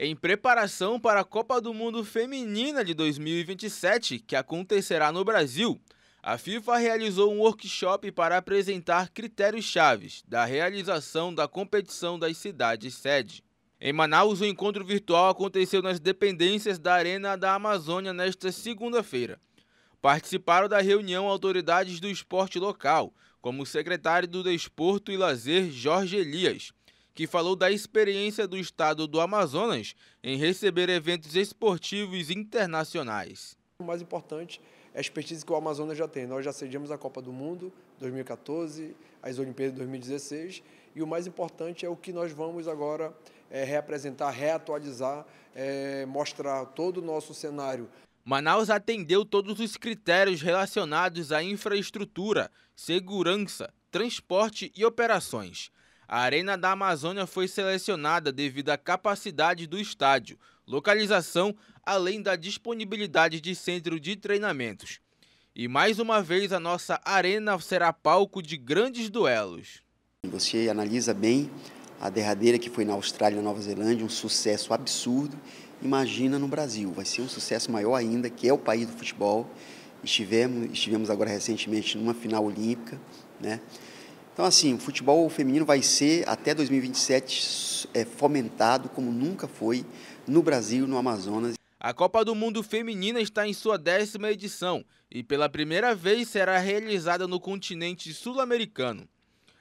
Em preparação para a Copa do Mundo Feminina de 2027, que acontecerá no Brasil, a FIFA realizou um workshop para apresentar critérios chaves da realização da competição das cidades sede. Em Manaus, o encontro virtual aconteceu nas dependências da Arena da Amazônia nesta segunda-feira. Participaram da reunião autoridades do esporte local, como o secretário do Desporto e Lazer, Jorge Elias, que falou da experiência do estado do Amazonas em receber eventos esportivos internacionais. O mais importante é a expertise que o Amazonas já tem. Nós já cedemos a Copa do Mundo 2014, as Olimpíadas 2016 e o mais importante é o que nós vamos agora é, reapresentar, reatualizar, é, mostrar todo o nosso cenário. Manaus atendeu todos os critérios relacionados à infraestrutura, segurança, transporte e operações. A Arena da Amazônia foi selecionada devido à capacidade do estádio, localização, além da disponibilidade de centro de treinamentos. E mais uma vez a nossa arena será palco de grandes duelos. Você analisa bem a derradeira que foi na Austrália e na Nova Zelândia, um sucesso absurdo. Imagina no Brasil, vai ser um sucesso maior ainda, que é o país do futebol. Estivemos, estivemos agora recentemente numa final olímpica, né? Então, assim, o futebol feminino vai ser, até 2027, é, fomentado como nunca foi no Brasil, no Amazonas. A Copa do Mundo Feminina está em sua décima edição e pela primeira vez será realizada no continente sul-americano.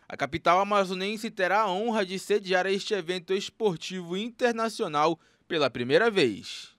A capital amazonense terá a honra de sediar este evento esportivo internacional pela primeira vez.